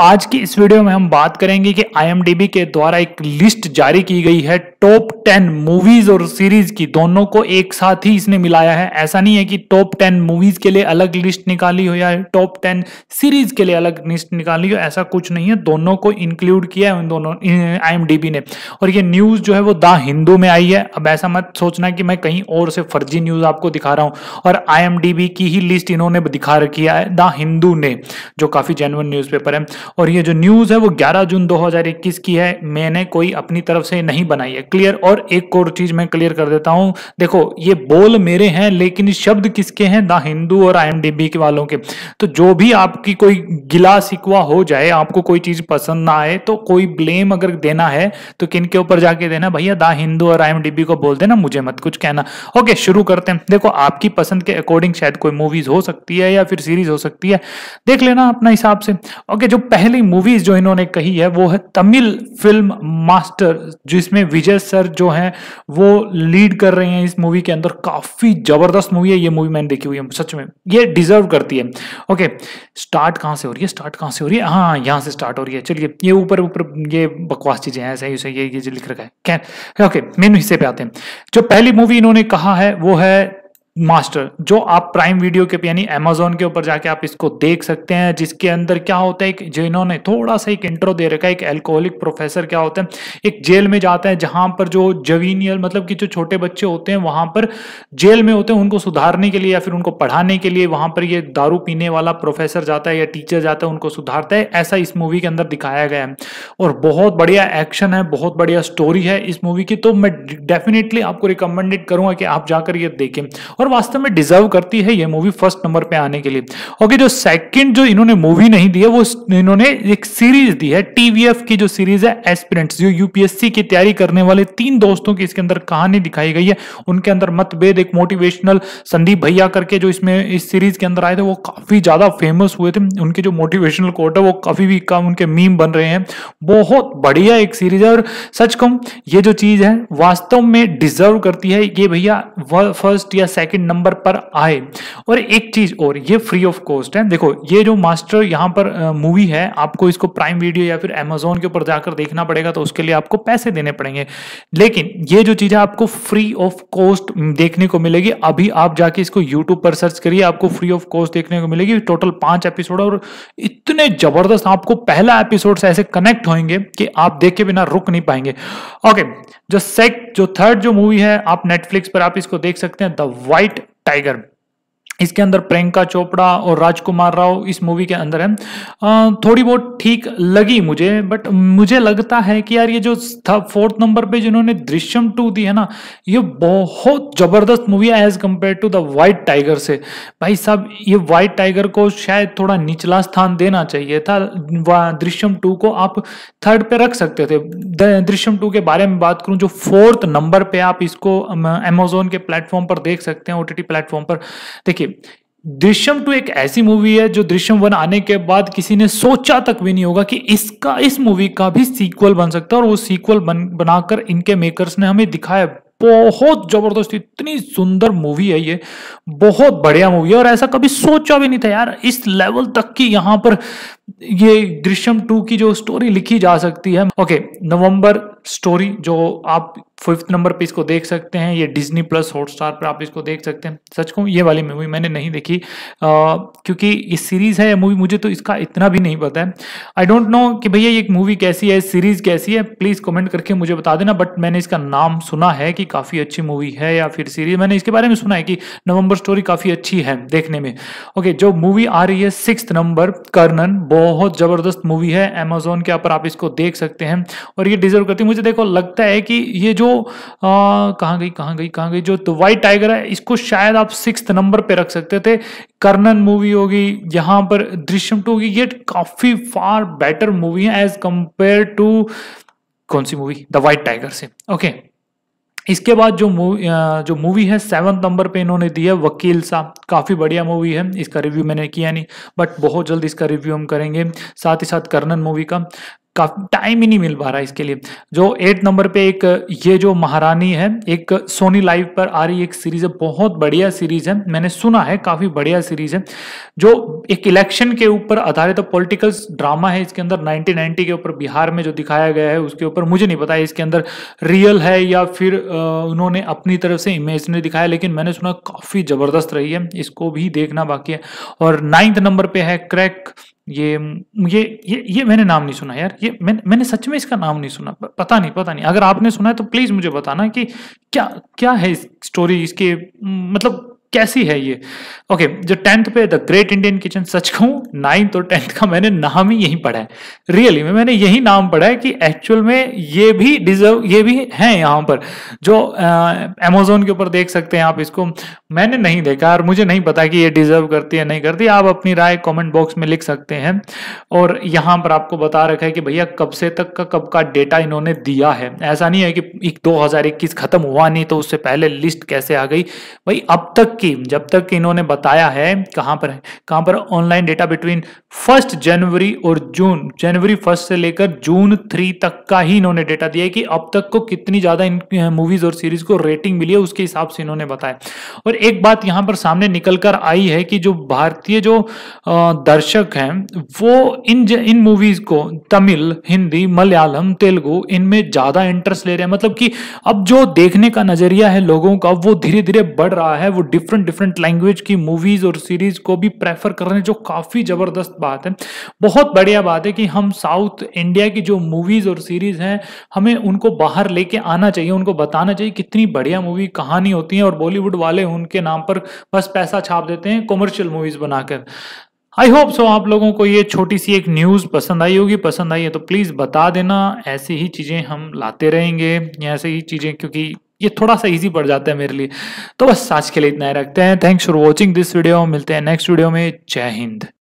आज की इस वीडियो में हम बात करेंगे कि आई के द्वारा एक लिस्ट जारी की गई है टॉप टेन मूवीज और सीरीज की दोनों को एक साथ ही इसने मिलाया है ऐसा नहीं है कि टॉप टेन मूवीज के लिए अलग लिस्ट निकाली हो या टॉप टेन सीरीज के लिए अलग लिस्ट निकाली हो ऐसा कुछ नहीं है दोनों को इंक्लूड किया है उन दोनों आई ने और ये न्यूज जो है वो द हिंदू में आई है अब ऐसा मत सोचना कि मैं कहीं और से फर्जी न्यूज आपको दिखा रहा हूँ और आई की ही लिस्ट इन्होंने दिखा रखी है द हिंदू ने जो काफी जेनवन न्यूज है और ये जो न्यूज है वो ग्यारह जून दो की है मैंने कोई अपनी तरफ से नहीं बनाई है क्लियर और एक और चीज मैं क्लियर कर देता हूं देखो ये बोल मेरे हैं लेकिन शब्द किसके हैं द हिंदू और आई के वालों के तो जो भी आपकी कोई गिला सिकवा हो जाए आपको कोई चीज पसंद ना आए तो कोई ब्लेम अगर देना है तो किन के ऊपर जाके देना भैया द हिंदू और आई को बोल देना मुझे मत कुछ कहना ओके शुरू करते हैं देखो आपकी पसंद के अकॉर्डिंग शायद कोई मूवीज हो सकती है या फिर सीरीज हो सकती है देख लेना अपना हिसाब से ओके जो पहली मूवीज जो इन्होंने कही है वो है तमिल फिल्म मास्टर जिसमें विजय श्रेय सर जो हैं वो लीड कर रहे हैं इस मूवी के अंदर काफी जबरदस्त मूवी है ये मूवी मैंने देखी हुई है सच में ये डिजर्व करती है ओके स्टार्ट कहाँ से हो रही है स्टार्ट कहाँ से हो रही है हाँ यहाँ से स्टार्ट हो रही है चलिए ये ऊपर ऊपर ये बकवास चीजें हैं सही सही ये ये लिख रखा है ओके मेन हिस्से पे आते हैं जो पहली मूवी इन्होंने कहा है वो है मास्टर जो आप प्राइम वीडियो के यानी अमेजोन के ऊपर जाके आप इसको देख सकते हैं जिसके अंदर क्या होता है जो जिन्होंने थोड़ा सा एक इंट्रो दे रखा है एक एल्कोहलिक प्रोफेसर क्या होता है एक जेल में जाता है जहां पर जो जवीनियल मतलब कि जो छोटे बच्चे होते हैं वहां पर जेल में होते हैं उनको सुधारने के लिए या फिर उनको पढ़ाने के लिए वहां पर ये दारू पीने वाला प्रोफेसर जाता है या टीचर जाता है उनको सुधारता है ऐसा इस मूवी के अंदर दिखाया गया है और बहुत बढ़िया एक्शन है बहुत बढ़िया स्टोरी है इस मूवी की तो मैं डेफिनेटली आपको रिकमेंडेड करूंगा कि आप जाकर ये देखें और पर वास्तव में डिजर्व करती है ये मूवी फर्स्ट नंबर पे आने के लिए ओके जो सेकंड जो इन्होंने मूवी नहीं दी है वो इन्होंने एक सीरीज दी है टीवीएफ की जो सीरीज है एस्पिरेंट्स जो यूपीएससी की तैयारी करने वाले तीन दोस्तों की इसके अंदर कहानी दिखाई गई है उनके अंदर मतभेद एक मोटिवेशनल संदीप भैया करके जो इसमें इस सीरीज के अंदर आए थे वो काफी ज्यादा फेमस हुए थे उनके जो मोटिवेशनल कोट है वो काफी भी कम उनके मीम बन रहे हैं बहुत बढ़िया एक सीरीज है और सच कम ये जो चीज है वास्तव में डिजर्व करती है ये भैया फर्स्ट या सेकेंड आपके नंबर पर आए और एक चीज और ये फ्री ऑफ कॉस्ट है देखो ये जो मास्टर यहां पर मूवी है आपको इसको प्राइम वीडियो या फिर अमेजोन के ऊपर जाकर देखना पड़ेगा तो उसके लिए आपको पैसे देने पड़ेंगे लेकिन ये जो चीजें आपको फ्री ऑफ कॉस्ट देखने को मिलेगी अभी आप जाके इसको यूट्यूब पर सर्च करिए आपको फ्री ऑफ कॉस्ट देखने को मिलेगी टोटल पांच एपिसोड और इतने जबरदस्त आपको पहला एपिसोड से ऐसे कनेक्ट होंगे कि आप देख के बिना रुक नहीं पाएंगे ओके जो सेक जो थर्ड जो मूवी है आप नेटफ्लिक्स पर आप इसको देख सकते हैं द वाइट टाइगर इसके अंदर प्रियंका चोपड़ा और राजकुमार राव इस मूवी के अंदर है थोड़ी बहुत ठीक लगी मुझे बट मुझे लगता है कि यार ये जो फोर्थ नंबर पे जिन्होंने दृश्यम टू दी है ना ये बहुत जबरदस्त मूवी है as compare to the White Tiger से भाई साहब ये वाइट टाइगर को शायद थोड़ा निचला स्थान देना चाहिए था दृश्यम टू को आप थर्ड पे रख सकते थे दृश्यम टू के बारे में बात करूं जो फोर्थ नंबर पे आप इसको अमेजोन के प्लेटफॉर्म पर देख सकते हैं ओटीटी प्लेटफॉर्म पर देखिए दृश्यम टू एक ऐसी मूवी है जो दृश्यम वन आने के बाद किसी ने सोचा तक भी नहीं होगा कि इसका इस मूवी का भी सीक्वल बन सकता है और वो सीक्वल बन बनाकर इनके मेकर्स ने हमें दिखाया बहुत जबरदस्त इतनी सुंदर मूवी है ये बहुत बढ़िया मूवी है और ऐसा कभी सोचा भी नहीं था यार इस लेवल तक की यहाँ पर ये दृश्यम टू की जो स्टोरी लिखी जा सकती है ओके नवंबर स्टोरी जो आप फिफ्थ नंबर पे इसको देख सकते हैं ये डिज्नी प्लस हॉटस्टार पर आप इसको देख सकते हैं सच कहूँ ये वाली मूवी मैंने नहीं देखी आ, क्योंकि ये सीरीज़ है मूवी मुझे तो इसका इतना भी नहीं पता है आई डोंट नो कि भैया ये मूवी कैसी है सीरीज़ कैसी है प्लीज़ कमेंट करके मुझे बता देना बट मैंने इसका नाम सुना है कि काफ़ी अच्छी मूवी है या फिर सीरीज़ मैंने इसके बारे में सुना है कि नवंबर स्टोरी काफ़ी अच्छी है देखने में ओके जो मूवी आ रही है सिक्स नंबर कर्नन बहुत ज़बरदस्त मूवी है अमेजोन के ऊपर आप इसको देख सकते हैं और ये डिजर्व करती है मुझे देखो लगता है कि ये जो कहाँ गई कहाँ गई कहाँ गई जो तो वाइट टाइगर है इसको शायद आप सिक्स नंबर पे रख सकते थे कर्नन मूवी होगी यहाँ पर दृश्यम टू होगी ये काफ़ी फार बेटर मूवी है एज कंपेयर टू कौन सी मूवी द वाइट टाइगर से ओके इसके बाद जो मूवी जो मूवी है सेवन नंबर पे इन्होंने दी है वकील सा काफ़ी बढ़िया मूवी है इसका रिव्यू मैंने किया नहीं बट बहुत जल्द इसका रिव्यू हम करेंगे साथ ही साथ कर्नन मूवी का काफी टाइम ही नहीं मिल पा रहा है इसके लिए जो एट नंबर पे एक ये जो महारानी है एक सोनी लाइव पर आ रही एक सीरीज है बहुत बढ़िया सीरीज है मैंने सुना है काफी बढ़िया सीरीज है जो एक इलेक्शन के ऊपर आधारित तो पॉलिटिकल ड्रामा है इसके अंदर 1990 के ऊपर बिहार में जो दिखाया गया है उसके ऊपर मुझे नहीं पता है इसके अंदर रियल है या फिर उन्होंने अपनी तरफ से इमेजनरी दिखाया लेकिन मैंने सुना काफी जबरदस्त रही है इसको भी देखना बाकी है और नाइन्थ नंबर पे है क्रैक ये ये ये ये मैंने नाम नहीं सुना यार ये मैं, मैंने सच में इसका नाम नहीं सुना पता नहीं पता नहीं अगर आपने सुना है तो प्लीज़ मुझे बताना कि क्या क्या है इस स्टोरी इसके मतलब कैसी है ये ओके जो टेंथ पे द ग्रेट इंडियन किचन सच कहूँ नाइन्थ और टेंथ का मैंने नाम ही यही पढ़ा है रियली में मैंने यही नाम पढ़ा है कि एक्चुअल में ये भी डिजर्व ये भी है यहाँ पर जो अमेजोन के ऊपर देख सकते हैं आप इसको मैंने नहीं देखा और मुझे नहीं पता कि ये डिजर्व करती है नहीं करती आप अपनी राय कॉमेंट बॉक्स में लिख सकते हैं और यहाँ पर आपको बता रखा है कि भैया कब से तक का कब का डेटा इन्होंने दिया है ऐसा नहीं है कि दो खत्म हुआ नहीं तो उससे पहले लिस्ट कैसे आ गई भाई अब तक कि जब तक कि इन्होंने बताया है कहां पर है कहां पर ऑनलाइन डेटा बिटवीन फर्स्ट जनवरी और जून जनवरी फर्स्ट से लेकर जून थ्री तक का ही इन्होंने डेटा दिया है कि अब तक को कितनी ज्यादा इन मूवीज और सीरीज को रेटिंग मिली है उसके हिसाब से इन्होंने बताया और एक बात यहां पर सामने निकल कर आई है कि जो भारतीय जो दर्शक हैं वो इन इन मूवीज को तमिल हिंदी मलयालम तेलुगु इनमें ज्यादा इंटरेस्ट ले रहे हैं मतलब कि अब जो देखने का नजरिया है लोगों का वो धीरे धीरे बढ़ रहा है वो डिफ डिफरेंट डिफरेंट लैंग्वेज की मूवीज और सीरीज को भी प्रेफर कर रहे हैं जो काफी जबरदस्त बात है बहुत बढ़िया बात है कि हम साउथ इंडिया की जो मूवीज और सीरीज हैं हमें उनको बाहर लेके आना चाहिए उनको बताना चाहिए कितनी बढ़िया मूवी कहानी होती है और बॉलीवुड वाले उनके नाम पर बस पैसा छाप देते हैं कॉमर्शियल मूवीज बनाकर आई होप सो आप लोगों को ये छोटी सी एक न्यूज़ पसंद आई होगी पसंद आई है तो प्लीज़ बता देना ऐसी ही चीज़ें हम लाते रहेंगे ऐसे ही चीज़ें क्योंकि ये थोड़ा सा इजी पड़ जाता है मेरे लिए तो बस आज के लिए इतना ही रखते हैं thanks for watching this video मिलते हैं नेक्स्ट वीडियो में जय हिंद